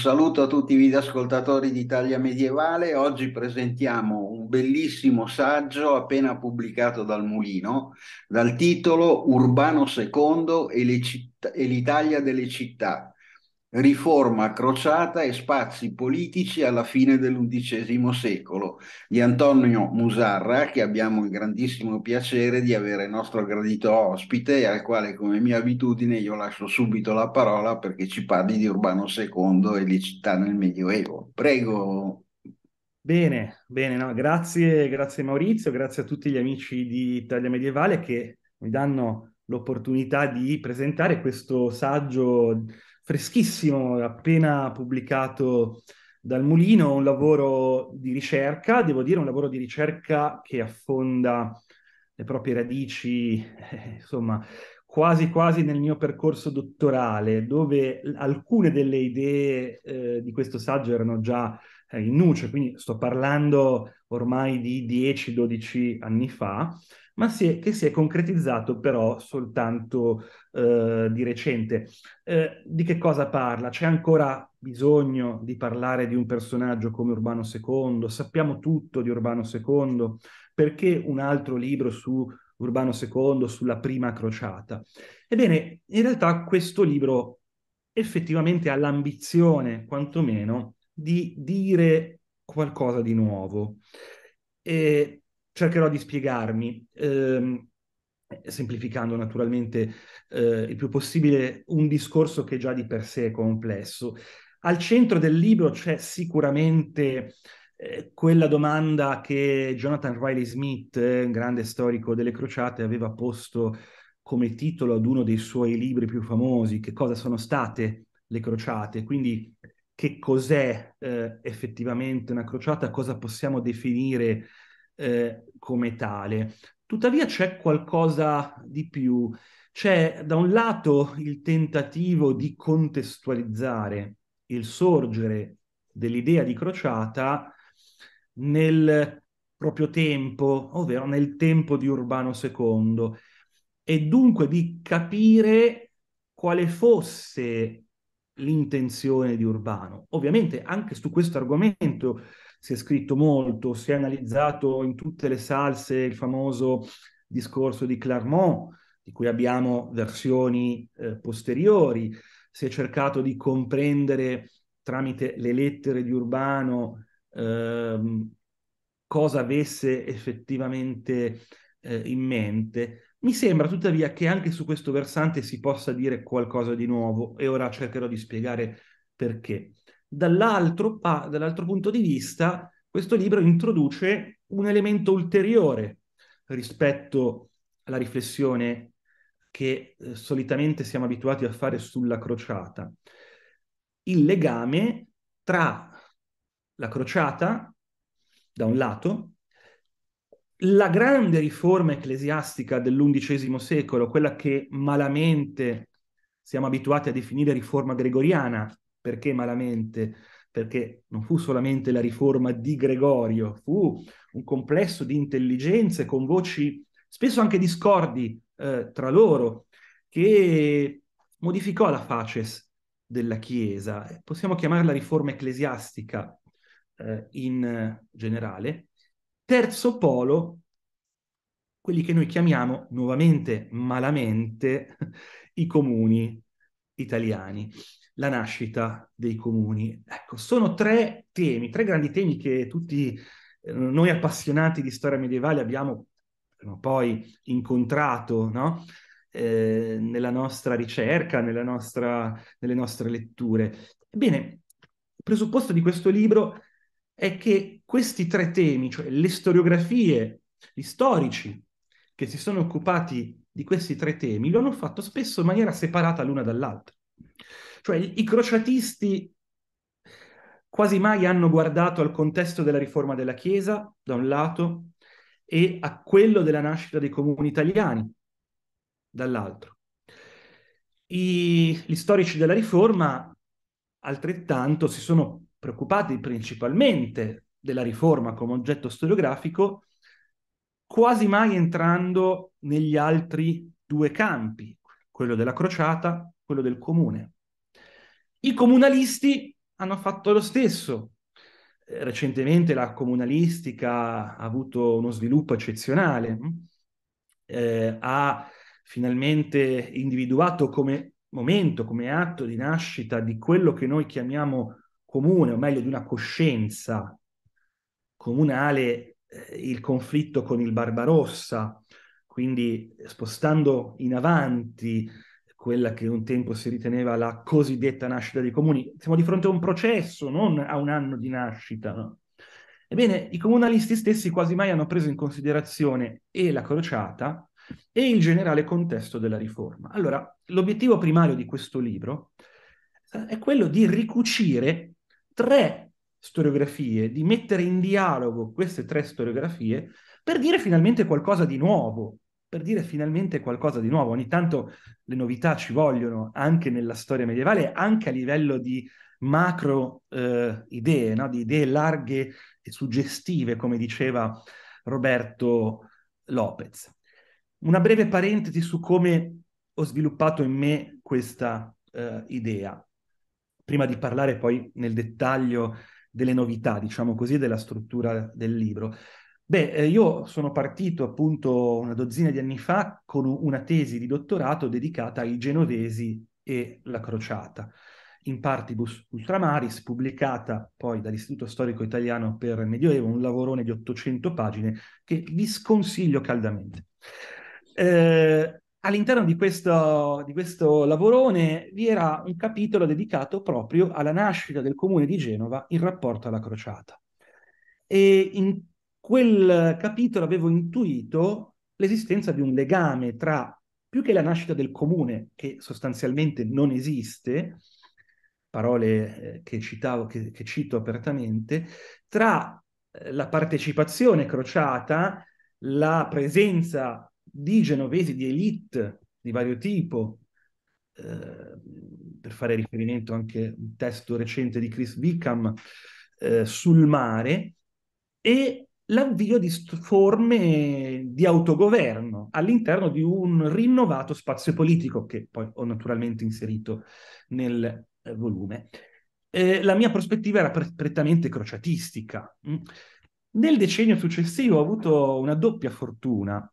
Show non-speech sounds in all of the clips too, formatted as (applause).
saluto a tutti i videoascoltatori di Italia Medievale. Oggi presentiamo un bellissimo saggio appena pubblicato dal Mulino, dal titolo Urbano II e, citt- e l'Italia delle città, Riforma crociata e spazi politici alla fine dell'undicesimo secolo di Antonio Musarra, che abbiamo il grandissimo piacere di avere nostro gradito ospite e al quale, come mia abitudine, io lascio subito la parola perché ci parli di Urbano II e di città nel Medioevo. Prego. Bene, bene, no? grazie, grazie Maurizio, grazie a tutti gli amici di Italia Medievale che mi danno l'opportunità di presentare questo saggio freschissimo, appena pubblicato dal Mulino, un lavoro di ricerca, devo dire un lavoro di ricerca che affonda le proprie radici, eh, insomma, quasi quasi nel mio percorso dottorale, dove alcune delle idee eh, di questo saggio erano già eh, in nuce, quindi sto parlando ormai di 10-12 anni fa, ma si è, che si è concretizzato però soltanto eh, di recente. Eh, di che cosa parla? C'è ancora bisogno di parlare di un personaggio come Urbano II? Sappiamo tutto di Urbano II? Perché un altro libro su Urbano II, sulla prima crociata? Ebbene, in realtà questo libro effettivamente ha l'ambizione, quantomeno, di dire qualcosa di nuovo. E cercherò di spiegarmi, ehm, semplificando naturalmente eh, il più possibile un discorso che già di per sé è complesso. Al centro del libro c'è sicuramente eh, quella domanda che Jonathan Riley Smith, eh, grande storico delle crociate, aveva posto come titolo ad uno dei suoi libri più famosi, che cosa sono state le crociate, quindi che cos'è eh, effettivamente una crociata, cosa possiamo definire eh, come tale. Tuttavia c'è qualcosa di più. C'è da un lato il tentativo di contestualizzare il sorgere dell'idea di crociata nel proprio tempo, ovvero nel tempo di Urbano II, e dunque di capire quale fosse l'intenzione di Urbano. Ovviamente anche su questo argomento si è scritto molto, si è analizzato in tutte le salse il famoso discorso di Clermont, di cui abbiamo versioni eh, posteriori, si è cercato di comprendere tramite le lettere di Urbano ehm, cosa avesse effettivamente eh, in mente. Mi sembra tuttavia che anche su questo versante si possa dire qualcosa di nuovo e ora cercherò di spiegare perché. Dall'altro, pa- dall'altro punto di vista, questo libro introduce un elemento ulteriore rispetto alla riflessione che eh, solitamente siamo abituati a fare sulla crociata, il legame tra la crociata, da un lato, la grande riforma ecclesiastica dell'undicesimo secolo, quella che malamente siamo abituati a definire riforma gregoriana, perché malamente? Perché non fu solamente la riforma di Gregorio, fu un complesso di intelligenze con voci spesso anche discordi eh, tra loro, che modificò la faces della Chiesa. Possiamo chiamarla riforma ecclesiastica eh, in generale. Terzo polo, quelli che noi chiamiamo nuovamente malamente (laughs) i comuni italiani la nascita dei comuni. Ecco, sono tre temi, tre grandi temi che tutti eh, noi appassionati di storia medievale abbiamo poi incontrato no? eh, nella nostra ricerca, nella nostra, nelle nostre letture. Ebbene, il presupposto di questo libro è che questi tre temi, cioè le storiografie, gli storici che si sono occupati di questi tre temi, lo hanno fatto spesso in maniera separata l'una dall'altra. Cioè i crociatisti quasi mai hanno guardato al contesto della riforma della Chiesa, da un lato, e a quello della nascita dei comuni italiani, dall'altro. I, gli storici della riforma altrettanto si sono preoccupati principalmente della riforma come oggetto storiografico, quasi mai entrando negli altri due campi, quello della crociata, quello del comune. I comunalisti hanno fatto lo stesso. Eh, recentemente la comunalistica ha avuto uno sviluppo eccezionale, mm? eh, ha finalmente individuato come momento, come atto di nascita di quello che noi chiamiamo comune, o meglio di una coscienza comunale, eh, il conflitto con il Barbarossa, quindi spostando in avanti quella che un tempo si riteneva la cosiddetta nascita dei comuni. Siamo di fronte a un processo, non a un anno di nascita. No? Ah. Ebbene, i comunalisti stessi quasi mai hanno preso in considerazione e la crociata e il generale contesto della riforma. Allora, l'obiettivo primario di questo libro eh, è quello di ricucire tre storiografie, di mettere in dialogo queste tre storiografie per dire finalmente qualcosa di nuovo per dire finalmente qualcosa di nuovo. Ogni tanto le novità ci vogliono anche nella storia medievale, anche a livello di macro eh, idee, no? di idee larghe e suggestive, come diceva Roberto Lopez. Una breve parentesi su come ho sviluppato in me questa eh, idea, prima di parlare poi nel dettaglio delle novità, diciamo così, della struttura del libro. Beh, eh, io sono partito appunto una dozzina di anni fa con una tesi di dottorato dedicata ai genovesi e la crociata, in partibus ultramaris, pubblicata poi dall'Istituto Storico Italiano per il Medioevo, un lavorone di 800 pagine che vi sconsiglio caldamente. Eh, all'interno di questo, di questo lavorone vi era un capitolo dedicato proprio alla nascita del comune di Genova in rapporto alla crociata. E in quel capitolo avevo intuito l'esistenza di un legame tra più che la nascita del comune, che sostanzialmente non esiste, parole eh, che, citavo, che, che cito apertamente, tra eh, la partecipazione crociata, la presenza di genovesi di elite di vario tipo, eh, per fare riferimento anche a un testo recente di Chris Wickham, eh, sul mare, e l'avvio di forme di autogoverno all'interno di un rinnovato spazio politico che poi ho naturalmente inserito nel eh, volume. Eh, la mia prospettiva era pre- prettamente crociatistica. Mm. Nel decennio successivo ho avuto una doppia fortuna,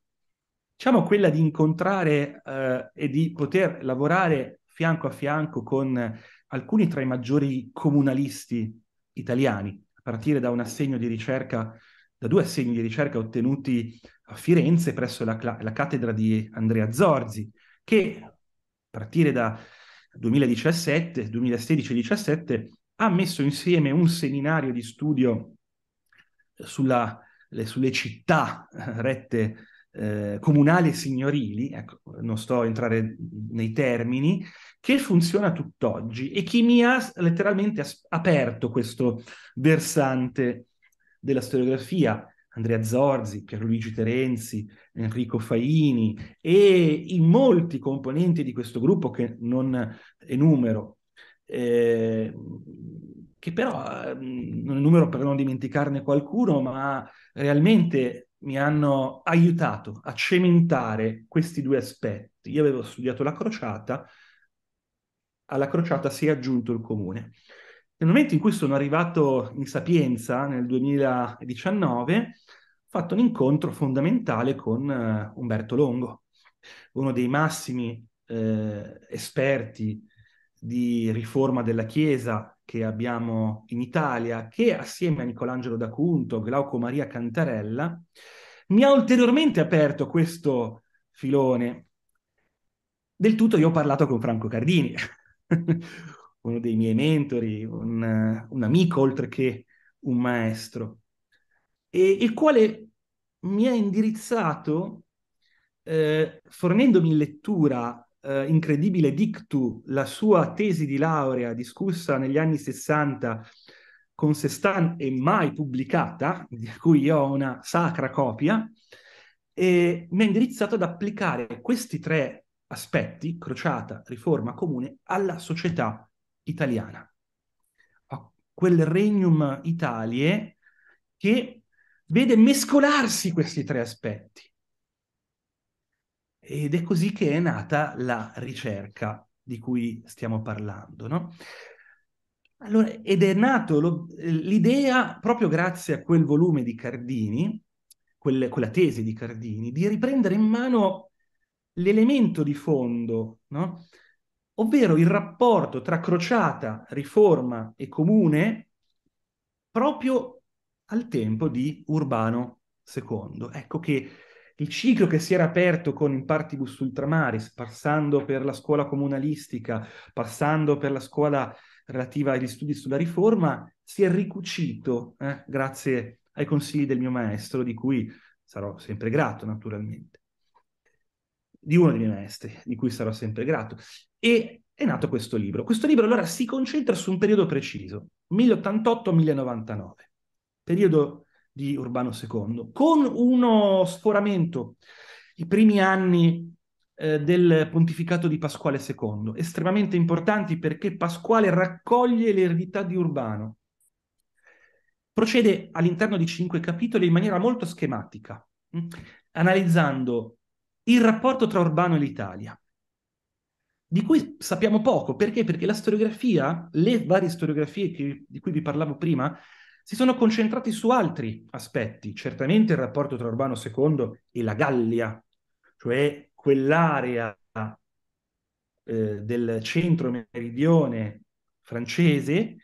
diciamo quella di incontrare eh, e di poter lavorare fianco a fianco con alcuni tra i maggiori comunalisti italiani, a partire da un assegno di ricerca da due assegni di ricerca ottenuti a Firenze presso la, la cattedra di Andrea Zorzi, che a partire da 2016 2017 ha messo insieme un seminario di studio sulla, le, sulle città eh, rette eh, comunali e signorili, ecco, non sto a entrare nei termini, che funziona tutt'oggi e che mi ha letteralmente aperto questo versante della storiografia, Andrea Zorzi, Pierluigi Terenzi, Enrico Faini e i molti componenti di questo gruppo che non enumero, eh, che però eh, non enumero per non dimenticarne qualcuno, ma realmente mi hanno aiutato a cementare questi due aspetti. Io avevo studiato la crociata, alla crociata si è aggiunto il comune. Nel momento in cui sono arrivato in Sapienza nel 2019, ho fatto un incontro fondamentale con eh, Umberto Longo, uno dei massimi eh, esperti di riforma della Chiesa che abbiamo in Italia, che assieme a Nicolangelo da Cunto, Glauco Maria Cantarella, mi ha ulteriormente aperto questo filone. Del tutto io ho parlato con Franco Cardini, (laughs) uno dei miei mentori, un, un amico oltre che un maestro, e, il quale mi ha indirizzato, eh, fornendomi in lettura eh, incredibile Dictu, la sua tesi di laurea discussa negli anni 60 con Sestan e mai pubblicata, di cui io ho una sacra copia, e mi ha indirizzato ad applicare questi tre aspetti, crociata, riforma comune, alla società italiana, a quel regnum Italie che vede mescolarsi questi tre aspetti. Ed è così che è nata la ricerca di cui stiamo parlando, no? Allora, ed è nato lo, l'idea, proprio grazie a quel volume di Cardini, quel, quella tesi di Cardini, di riprendere in mano l'elemento di fondo, no? ovvero il rapporto tra crociata, riforma e comune proprio al tempo di Urbano II. Ecco che il ciclo che si era aperto con il partibus ultramaris, passando per la scuola comunalistica, passando per la scuola relativa agli studi sulla riforma, si è ricucito eh, grazie ai consigli del mio maestro, di cui sarò sempre grato naturalmente. Di uno dei miei maestri, di cui sarò sempre grato. E è nato questo libro. Questo libro allora si concentra su un periodo preciso, 1088-1099, periodo di Urbano II, con uno sforamento, i primi anni eh, del pontificato di Pasquale II, estremamente importanti perché Pasquale raccoglie l'eredità di Urbano. Procede all'interno di cinque capitoli in maniera molto schematica, mh, mm, analizzando il rapporto tra Urbano e l'Italia, di cui sappiamo poco. Perché? Perché la storiografia, le varie storiografie che, di cui vi parlavo prima, si sono concentrati su altri aspetti, certamente il rapporto tra Urbano II e la Gallia, cioè quell'area eh, del centro-meridione francese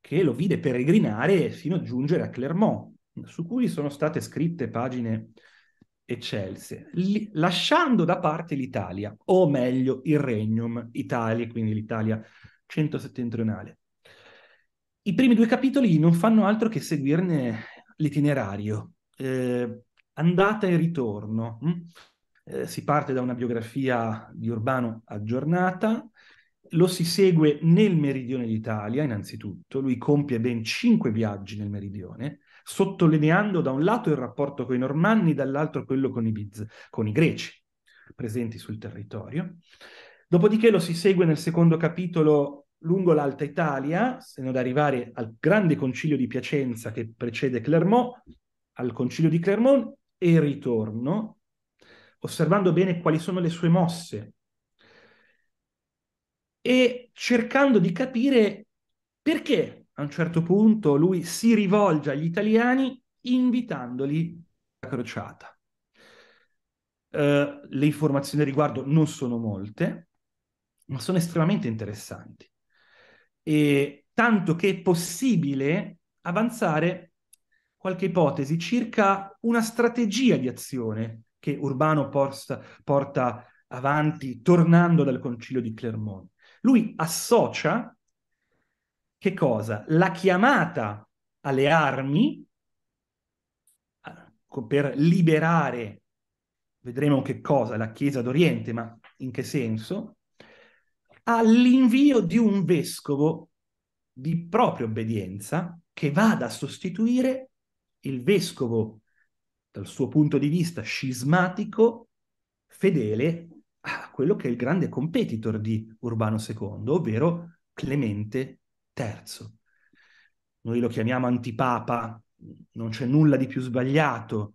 che lo vide peregrinare fino a giungere a Clermont, su cui sono state scritte pagine eccelse, li, lasciando da parte l'Italia, o meglio il Regnum Italia, quindi l'Italia centro-settentrionale. I primi due capitoli non fanno altro che seguirne l'itinerario, eh, andata e ritorno. Hm? Eh, si parte da una biografia di Urbano aggiornata, lo si segue nel meridione d'Italia innanzitutto, lui compie ben cinque viaggi nel meridione, sottolineando da un lato il rapporto con i normanni, dall'altro quello con i, Biz, con i greci presenti sul territorio. Dopodiché lo si segue nel secondo capitolo lungo l'Alta Italia, sino ad arrivare al grande concilio di Piacenza che precede Clermont, al concilio di Clermont e ritorno, osservando bene quali sono le sue mosse e cercando di capire perché a un certo punto lui si rivolge agli italiani invitandoli alla crociata. Uh, le informazioni a riguardo non sono molte, ma sono estremamente interessanti. E tanto che è possibile avanzare qualche ipotesi circa una strategia di azione che Urbano porsta, porta avanti tornando dal concilio di Clermont. Lui associa che cosa? La chiamata alle armi ah, per liberare, vedremo che cosa, la Chiesa d'Oriente, ma in che senso, all'invio di un vescovo di propria obbedienza che vada a sostituire il vescovo, dal suo punto di vista scismatico, fedele a quello che è il grande competitor di Urbano II, ovvero Clemente terzo. Noi lo chiamiamo antipapa, non c'è nulla di più sbagliato,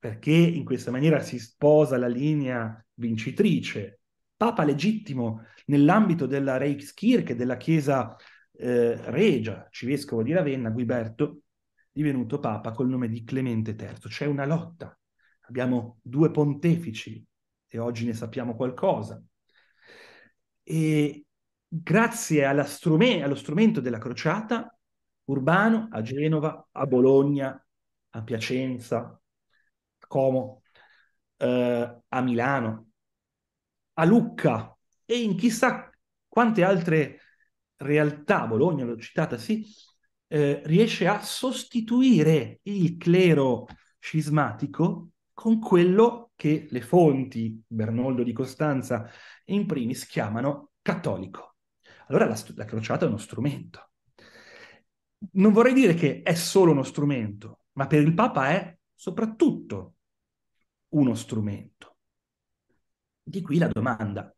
perché in questa maniera si sposa la linea vincitrice. Papa legittimo nell'ambito della Reichskirche, della Chiesa eh, Regia, Civescovo di Ravenna, Guiberto, divenuto Papa col nome di Clemente III. C'è una lotta, abbiamo due pontefici e oggi ne sappiamo qualcosa. E grazie strume- allo strumento della crociata, Urbano a Genova, a Bologna, a Piacenza, a Como, eh, a Milano, a Lucca e in chissà quante altre realtà, Bologna l'ho citata, sì, eh, riesce a sostituire il clero scismatico con quello che le fonti, Bernoldo di Costanza in primis, chiamano cattolico allora la, la crociata è uno strumento. Non vorrei dire che è solo uno strumento, ma per il Papa è soprattutto uno strumento. Di qui la domanda,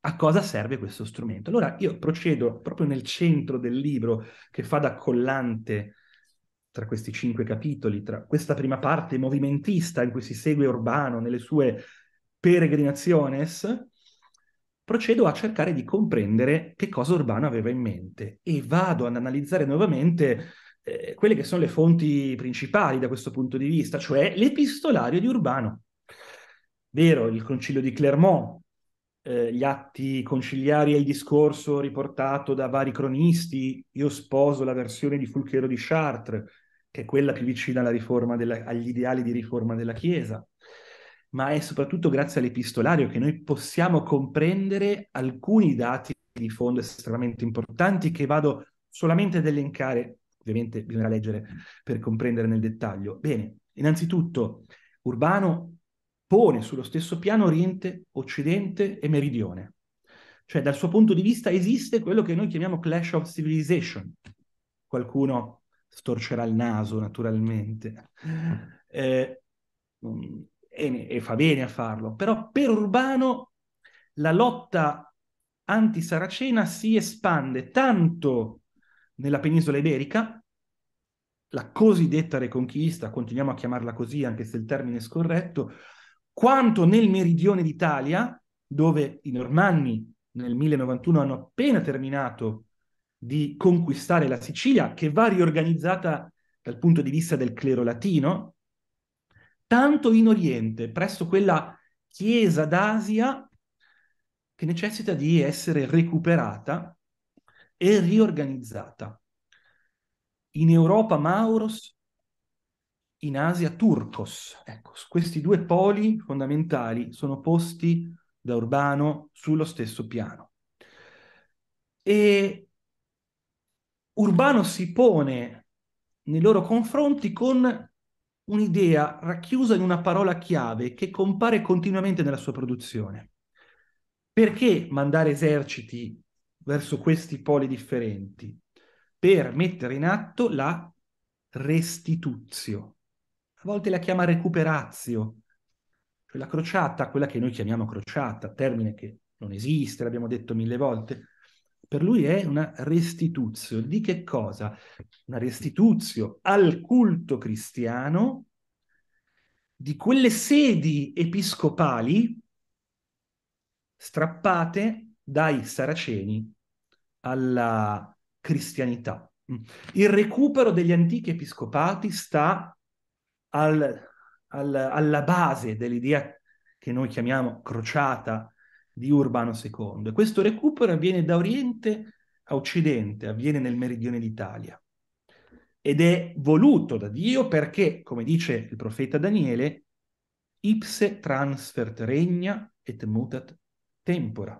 a cosa serve questo strumento? Allora io procedo proprio nel centro del libro che fa da collante tra questi cinque capitoli, tra questa prima parte movimentista in cui si segue Urbano nelle sue peregrinaciones, procedo a cercare di comprendere che cosa Urbano aveva in mente e vado ad analizzare nuovamente eh, quelle che sono le fonti principali da questo punto di vista, cioè l'epistolario di Urbano. Vero, il concilio di Clermont, eh, gli atti conciliari e il discorso riportato da vari cronisti, io sposo la versione di Fulchero di Chartres, che è quella più vicina della, agli ideali di riforma della Chiesa ma è soprattutto grazie all'epistolario che noi possiamo comprendere alcuni dati di fondo estremamente importanti che vado solamente ad elencare, ovviamente bisognerà leggere per comprendere nel dettaglio. Bene, innanzitutto Urbano pone sullo stesso piano Oriente, Occidente e Meridione. Cioè dal suo punto di vista esiste quello che noi chiamiamo clash of civilization. Qualcuno storcerà il naso naturalmente. Mm. Eh, mm, e, e fa bene a farlo, però per Urbano la lotta antisaracena si espande tanto nella penisola iberica, la cosiddetta Reconquista, continuiamo a chiamarla così anche se il termine è scorretto, quanto nel meridione d'Italia, dove i normanni nel 1091 hanno appena terminato di conquistare la Sicilia, che va riorganizzata dal punto di vista del clero latino, tanto in Oriente, presso quella chiesa d'Asia che necessita di essere recuperata e riorganizzata. In Europa Mauros, in Asia Turcos. Ecco, questi due poli fondamentali sono posti da Urbano sullo stesso piano. E Urbano si pone nei loro confronti con un'idea racchiusa in una parola chiave che compare continuamente nella sua produzione. Perché mandare eserciti verso questi poli differenti? Per mettere in atto la restituzio. A volte la chiama recuperazio, cioè la crociata, quella che noi chiamiamo crociata, termine che non esiste, l'abbiamo detto mille volte, per lui è una restituzione Di che cosa? Una restituzione al culto cristiano di quelle sedi episcopali strappate dai saraceni alla cristianità. Il recupero degli antichi episcopati sta al, al, alla base dell'idea che noi chiamiamo crociata di Urbano II. questo recupero avviene da Oriente a Occidente, avviene nel meridione d'Italia. Ed è voluto da Dio perché, come dice il profeta Daniele, ipse transfert regna et mutat tempora.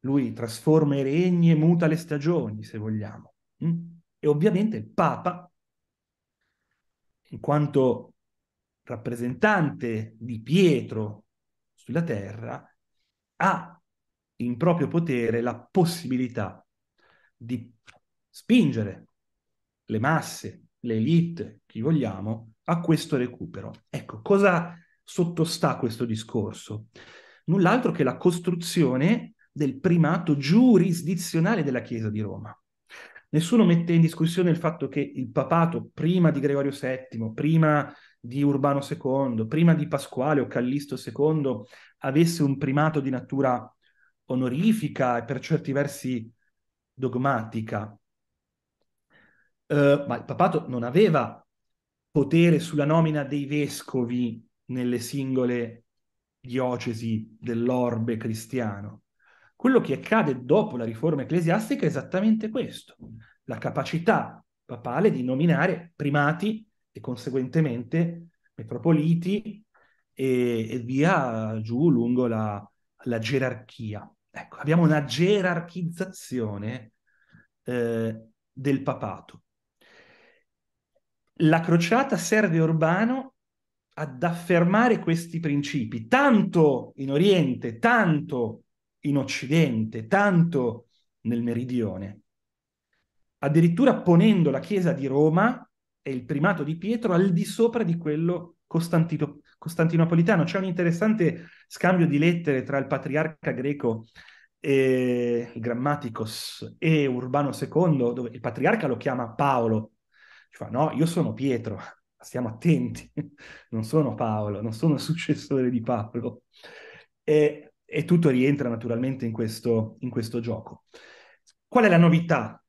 Lui trasforma i regni e muta le stagioni, se vogliamo. Hm? E ovviamente il Papa, in quanto rappresentante di Pietro sulla terra, ha in proprio potere la possibilità di spingere le masse, le elite, chi vogliamo, a questo recupero. Ecco, cosa sottostà questo discorso? Null'altro che la costruzione del primato giurisdizionale della Chiesa di Roma. Nessuno mette in discussione il fatto che il papato, prima di Gregorio VII, prima di Urbano II, prima di Pasquale o Callisto II, avesse un primato di natura onorifica e per certi versi dogmatica. Uh, ma il papato non aveva potere sulla nomina dei vescovi nelle singole diocesi dell'orbe cristiano. Quello che accade dopo la riforma ecclesiastica è esattamente questo, la capacità papale di nominare primati e conseguentemente metropoliti e, e via giù lungo la, la, gerarchia. Ecco, abbiamo una gerarchizzazione eh, del papato. La crociata serve Urbano ad affermare questi principi, tanto in Oriente, tanto in Occidente, tanto nel Meridione, addirittura ponendo la Chiesa di Roma è il primato di Pietro al di sopra di quello Costantino, costantinopolitano. C'è un interessante scambio di lettere tra il patriarca greco e il Grammaticos e Urbano II, dove il patriarca lo chiama Paolo. Ci fa, no, io sono Pietro, stiamo attenti, (laughs) non sono Paolo, non sono il successore di Paolo. E, e tutto rientra naturalmente in questo, in questo gioco. Qual è la novità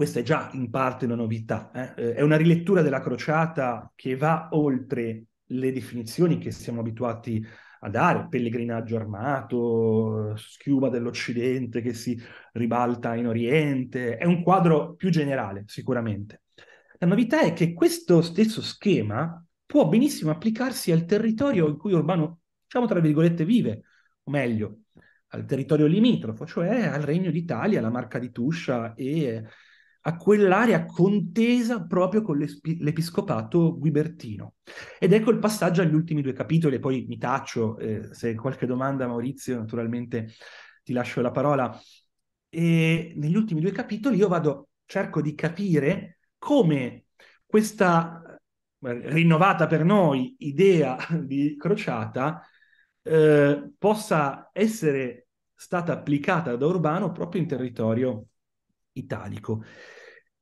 questa è già in parte una novità, eh. eh? è una rilettura della crociata che va oltre le definizioni che siamo abituati a dare, pellegrinaggio armato, schiuma dell'Occidente che si ribalta in Oriente, è un quadro più generale sicuramente. La novità è che questo stesso schema può benissimo applicarsi al territorio in cui Urbano, diciamo tra virgolette, vive, o meglio, al territorio limitrofo, cioè al Regno d'Italia, la Marca di Tuscia e a quell'area contesa proprio con l'episcopato guibertino. Ed ecco il passaggio agli ultimi due capitoli, e poi mi taccio, eh, se qualche domanda Maurizio naturalmente ti lascio la parola. E negli ultimi due capitoli io vado, cerco di capire come questa eh, rinnovata per noi idea di crociata eh, possa essere stata applicata da Urbano proprio in territorio italico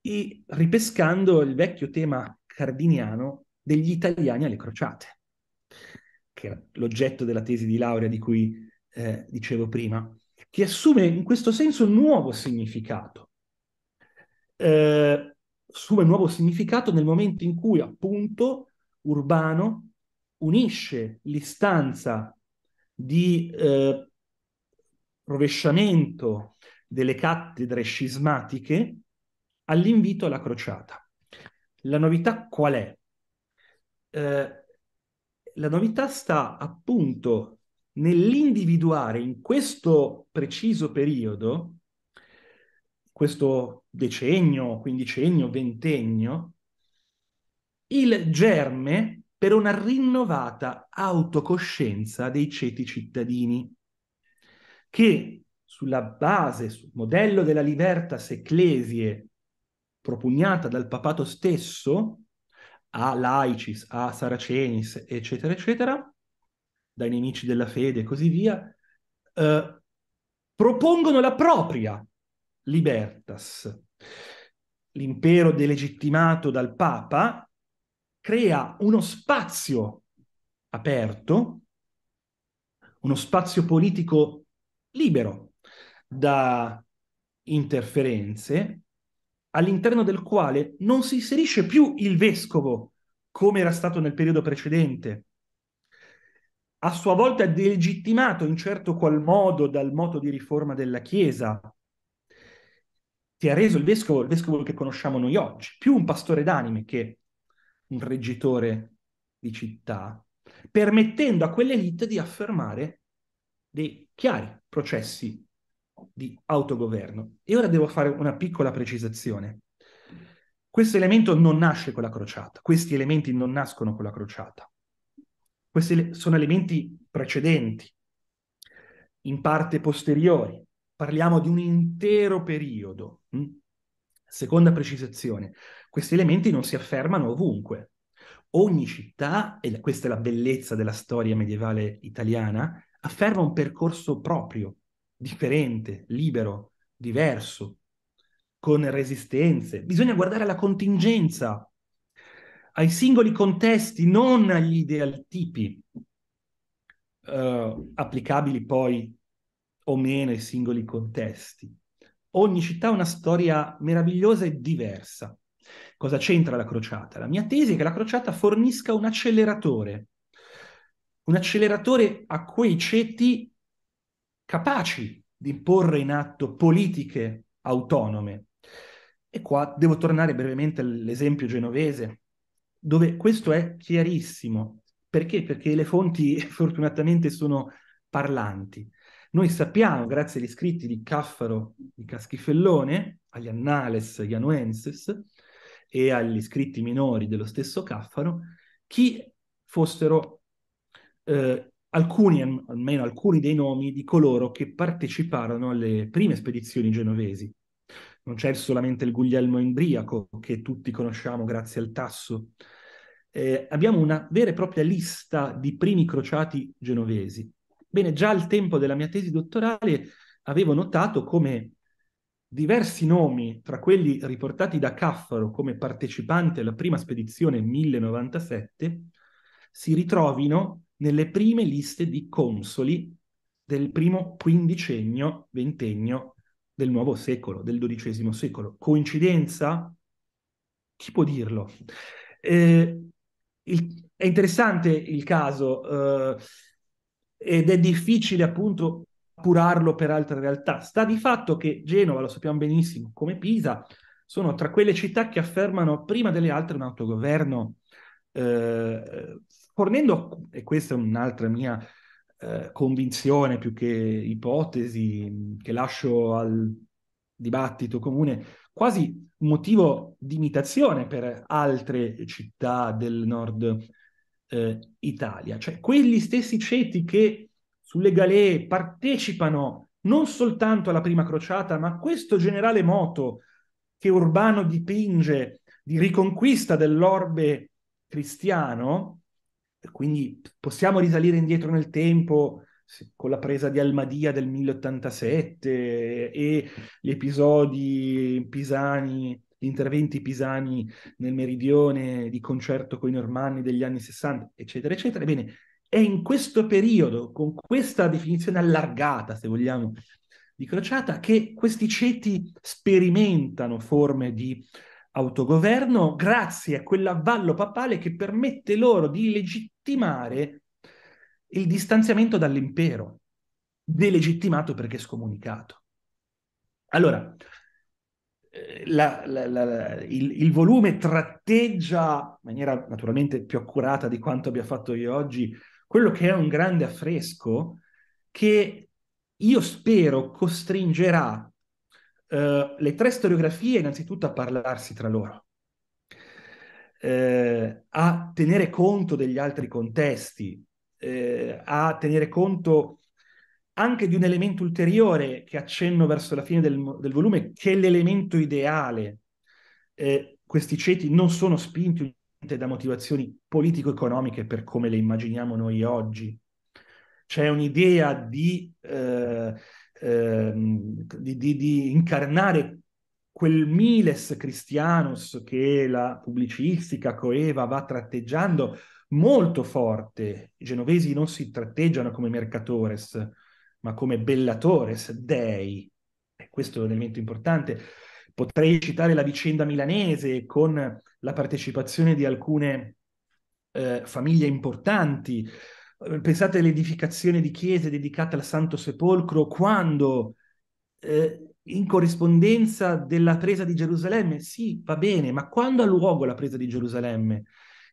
e ripescando il vecchio tema cardiniano degli italiani alle crociate, che era l'oggetto della tesi di laurea di cui eh, dicevo prima, che assume in questo senso un nuovo significato. Eh, assume un nuovo significato nel momento in cui appunto Urbano unisce l'istanza di eh, rovesciamento delle cattedre scismatiche all'invito alla crociata. La novità qual è? Eh, la novità sta appunto nell'individuare in questo preciso periodo, questo decennio, quindicennio, ventennio, il germe per una rinnovata autocoscienza dei ceti cittadini, che sulla base, sul modello della libertas ecclesie propugnata dal papato stesso a laicis, a saracenis, eccetera, eccetera, dai nemici della fede e così via, eh, propongono la propria libertas. L'impero delegittimato dal papa crea uno spazio aperto, uno spazio politico libero, da interferenze, all'interno del quale non si inserisce più il vescovo come era stato nel periodo precedente, a sua volta delegittimato in certo qual modo dal moto di riforma della Chiesa, ti ha reso il vescovo, il vescovo che conosciamo noi oggi, più un pastore d'anime che un reggitore di città, permettendo a quell'elite di affermare dei chiari processi di autogoverno. E ora devo fare una piccola precisazione. Questo elemento non nasce con la crociata, questi elementi non nascono con la crociata. Questi sono elementi precedenti, in parte posteriori. Parliamo di un intero periodo. Hm? Seconda precisazione, questi elementi non si affermano ovunque. Ogni città, e questa è la bellezza della storia medievale italiana, afferma un percorso proprio, differente, libero, diverso, con resistenze. Bisogna guardare alla contingenza, ai singoli contesti, non agli idealtipi uh, applicabili poi o meno ai singoli contesti. Ogni città ha una storia meravigliosa e diversa. Cosa c'entra la crociata? La mia tesi è che la crociata fornisca un acceleratore, un acceleratore a quei ceti capaci di porre in atto politiche autonome. E qua devo tornare brevemente all'esempio genovese, dove questo è chiarissimo. Perché? Perché le fonti (laughs) fortunatamente sono parlanti. Noi sappiamo, grazie agli scritti di Caffaro di Caschifellone, agli Annales Ianuenses e agli scritti minori dello stesso Caffaro, chi fossero eh, alcuni, almeno alcuni dei nomi di coloro che parteciparono alle prime spedizioni genovesi. Non c'è solamente il Guglielmo Imbriaco, che tutti conosciamo grazie al Tasso. Eh, abbiamo una vera e propria lista di primi crociati genovesi. Bene, già al tempo della mia tesi dottorale avevo notato come diversi nomi, tra quelli riportati da Caffaro come partecipante alla prima spedizione 1097, si ritrovino nelle prime liste di consoli del primo quindicennio, ventennio del nuovo secolo, del XII secolo. Coincidenza? Chi può dirlo? Eh, il, è interessante il caso eh, ed è difficile appunto curarlo per altre realtà. Sta di fatto che Genova, lo sappiamo benissimo, come Pisa, sono tra quelle città che affermano prima delle altre un autogoverno eh, fornendo, e questa è un'altra mia eh, convinzione più che ipotesi, che lascio al dibattito comune, quasi un motivo di imitazione per altre città del nord eh, Italia, cioè quegli stessi ceti che sulle galee partecipano non soltanto alla prima crociata, ma a questo generale moto che Urbano dipinge di riconquista dell'orbe cristiano, quindi possiamo risalire indietro nel tempo con la presa di Almadia del 1087 e gli episodi pisani, gli interventi pisani nel meridione di concerto con i normanni degli anni 60, eccetera, eccetera. Ebbene, è in questo periodo, con questa definizione allargata, se vogliamo, di crociata, che questi ceti sperimentano forme di autogoverno grazie a quell'avvallo papale che permette loro di legittimare il distanziamento dall'impero, delegittimato perché scomunicato. Allora, eh, la, la, la, il, il, volume tratteggia in maniera naturalmente più accurata di quanto abbia fatto io oggi quello che è un grande affresco che io spero costringerà eh, le tre storiografie innanzitutto a parlarsi tra loro, eh, a tenere conto degli altri contesti, eh, a tenere conto anche di un elemento ulteriore che accenno verso la fine del, del volume, che è l'elemento ideale. Eh, questi ceti non sono spinti da motivazioni politico-economiche per come le immaginiamo noi oggi. C'è un'idea di eh, ehm, di, di, di, incarnare quel miles christianus che la pubblicistica coeva va tratteggiando molto forte. I genovesi non si tratteggiano come mercatores, ma come bellatores, dei. E questo è un elemento importante. Potrei citare la vicenda milanese con la partecipazione di alcune eh, famiglie importanti Ehm, pensate all'edificazione di chiese dedicate al Santo Sepolcro quando eh, in corrispondenza della presa di Gerusalemme, sì, va bene, ma quando ha luogo la presa di Gerusalemme?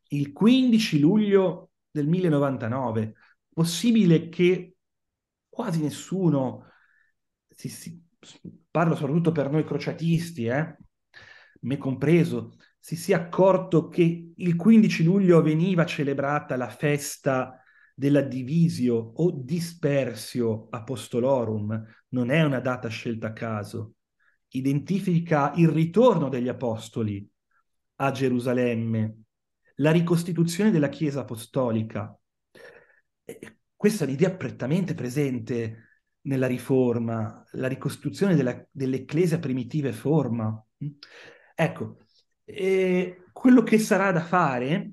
Il 15 luglio del 1099. Possibile che quasi nessuno, si, si, parlo soprattutto per noi crociatisti, eh, me compreso, si sia accorto che il 15 luglio veniva celebrata la festa della divisio o dispersio apostolorum, non è una data scelta a caso, identifica il ritorno degli apostoli a Gerusalemme, la ricostituzione della Chiesa apostolica. Questa è un'idea prettamente presente nella Riforma, la ricostituzione della, dell'Ecclesia primitiva e forma. Ecco, quello che sarà da fare,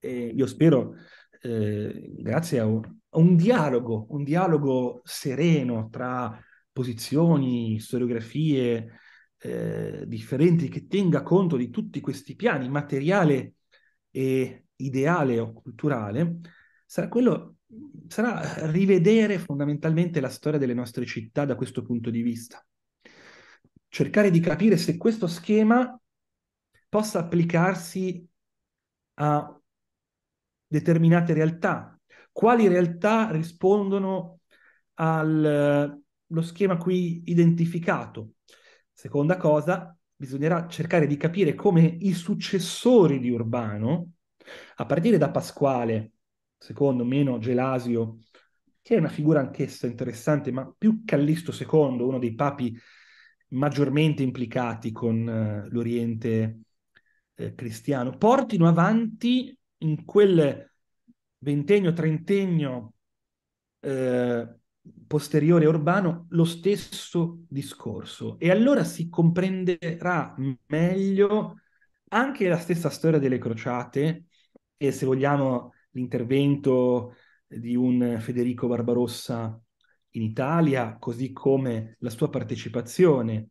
io spero eh, grazie a un, a un, dialogo, un dialogo sereno tra posizioni, storiografie eh, differenti che tenga conto di tutti questi piani materiale e ideale o culturale, sarà quello sarà rivedere fondamentalmente la storia delle nostre città da questo punto di vista. Cercare di capire se questo schema possa applicarsi a determinate realtà, quali realtà rispondono allo schema qui identificato. Seconda cosa, bisognerà cercare di capire come i successori di Urbano, a partire da Pasquale, secondo meno Gelasio, che è una figura anch'essa interessante, ma più Callisto II, uno dei papi maggiormente implicati con eh, l'Oriente eh, cristiano, portino avanti in quel ventennio, trentennio eh, posteriore Urbano lo stesso discorso. E allora si comprenderà meglio anche la stessa storia delle crociate e se vogliamo l'intervento di un Federico Barbarossa in Italia, così come la sua partecipazione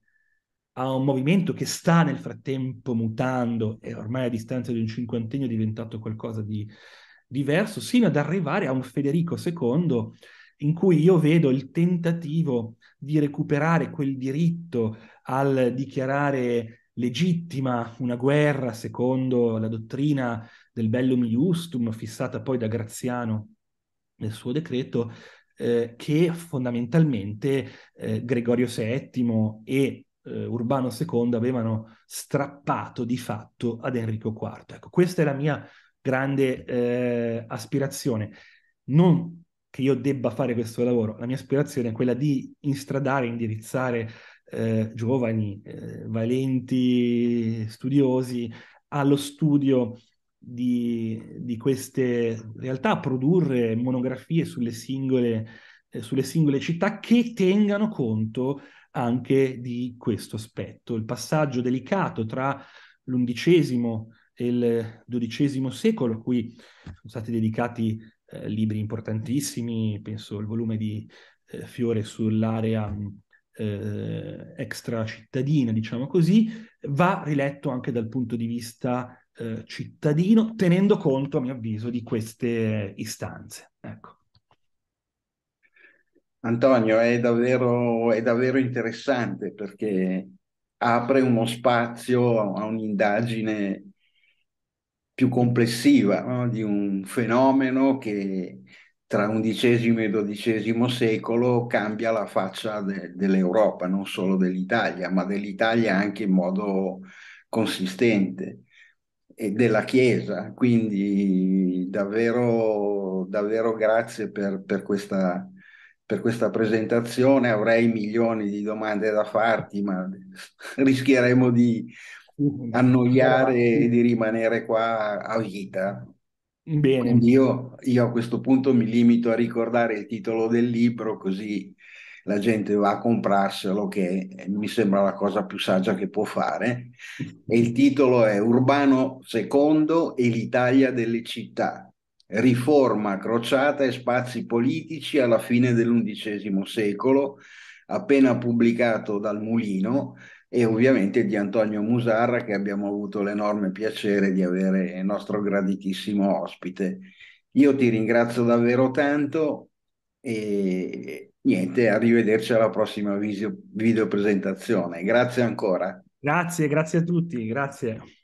a un movimento che sta nel frattempo mutando e ormai a distanza di un cinquantennio è diventato qualcosa di diverso, sino ad arrivare a un Federico II in cui io vedo il tentativo di recuperare quel diritto al dichiarare legittima una guerra secondo la dottrina del bellum iustum fissata poi da Graziano nel suo decreto, eh, che fondamentalmente eh, Gregorio VII e eh, Urbano II avevano strappato di fatto ad Enrico IV. Ecco, questa è la mia grande eh, aspirazione. Non che io debba fare questo lavoro, la mia aspirazione è quella di instradare, indirizzare eh, giovani, eh, valenti, studiosi allo studio di, di, queste realtà, produrre monografie sulle singole, eh, sulle singole città che tengano conto anche di questo aspetto. Il passaggio delicato tra l'undicesimo e il dodicesimo secolo, a cui sono stati dedicati eh, libri importantissimi, penso il volume di eh, Fiore sull'area eh, extracittadina, diciamo così, va riletto anche dal punto di vista eh, cittadino, tenendo conto, a mio avviso, di queste istanze. Ecco. Antonio, è davvero, è davvero interessante perché apre uno spazio a un'indagine più complessiva no? di un fenomeno che tra XI e XII secolo cambia la faccia de- dell'Europa, non solo dell'Italia, ma dell'Italia anche in modo consistente e della Chiesa. Quindi davvero, davvero grazie per, per questa per questa presentazione, avrei milioni di domande da farti, ma rischieremo di mm-hmm. annoiare e di rimanere qua a vita. Bene. io, io a questo punto mi limito a ricordare il titolo del libro, così la gente va a comprarselo, che mi sembra la cosa più saggia che può fare. (laughs) E il titolo è Urbano II e l'Italia delle città, riforma crociata e spazi politici alla fine dell'undicesimo secolo, appena pubblicato dal Mulino e ovviamente di Antonio Musarra che abbiamo avuto l'enorme piacere di avere nostro graditissimo ospite. Io ti ringrazio davvero tanto e niente, arrivederci alla prossima video, video presentazione. Grazie ancora. Grazie, grazie a tutti, grazie.